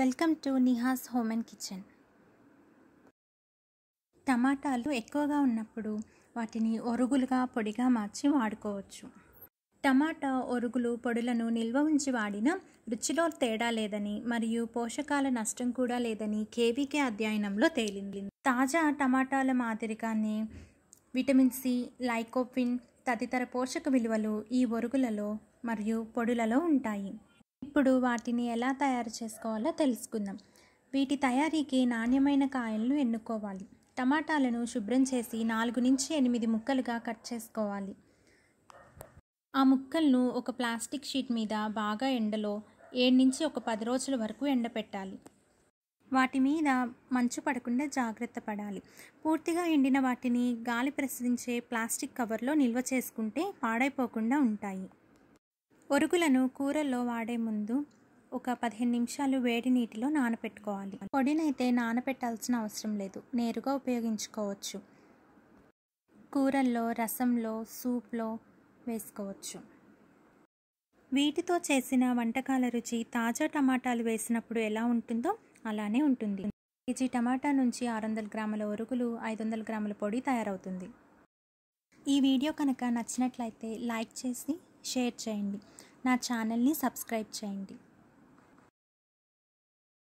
welcome to Nihas home and kitchen టమాటాలు ఎక్కువగా ఉన్నప్పుడు వాటిని ఒరుగులుగా పొడిగా మార్చి వాడుకోవచ్చు టమాటా ఒరుగులు పొడులను నిల్వ ఉంచి వాడిన రుచిలో తేడా లేదని మరియు పోషకాల నష్టం కూడా లేదని కేవీకే అధ్యయనంలో తేలింది తాజా టమాటాల మాదిరిగానే విటమిన్ సి లైకోపిన్ తదితర పోషక విలువలు ఈ ఒరుగులలో మరియు పొడులలో ఉంటాయి ఇప్పుడు వాటిని ఎలా తయారు చేసుకోవాలో తెలుసుకుందాం వీటి తయారీకి నాణ్యమైన కాయలను ఎన్నుకోవాలి టమాటాలను శుభ్రం చేసి నాలుగు నుంచి ఎనిమిది ముక్కలుగా కట్ చేసుకోవాలి ఆ ముక్కలను ఒక ప్లాస్టిక్ షీట్ మీద బాగా ఎండలో ఏడు నుంచి ఒక పది రోజుల వరకు ఎండపెట్టాలి వాటి మీద మంచు పడకుండా జాగ్రత్త పడాలి పూర్తిగా ఎండిన వాటిని గాలి ప్రసరించే ప్లాస్టిక్ కవర్లో నిల్వ చేసుకుంటే పాడైపోకుండా ఉంటాయి ఒరుగులను కూరల్లో వాడే ముందు ఒక పదిహేను నిమిషాలు వేడి నీటిలో నానపెట్టుకోవాలి పొడినైతే నానపెట్టాల్సిన అవసరం లేదు నేరుగా ఉపయోగించుకోవచ్చు కూరల్లో రసంలో సూప్లో వేసుకోవచ్చు వీటితో చేసిన వంటకాల రుచి తాజా టమాటాలు వేసినప్పుడు ఎలా ఉంటుందో అలానే ఉంటుంది కేజీ టమాటా నుంచి ఆరు వందల గ్రాముల ఒరుగులు ఐదు వందల గ్రాముల పొడి తయారవుతుంది ఈ వీడియో కనుక నచ్చినట్లయితే లైక్ చేసి షేర్ చేయండి నా ఛానల్ని సబ్స్క్రైబ్ చేయండి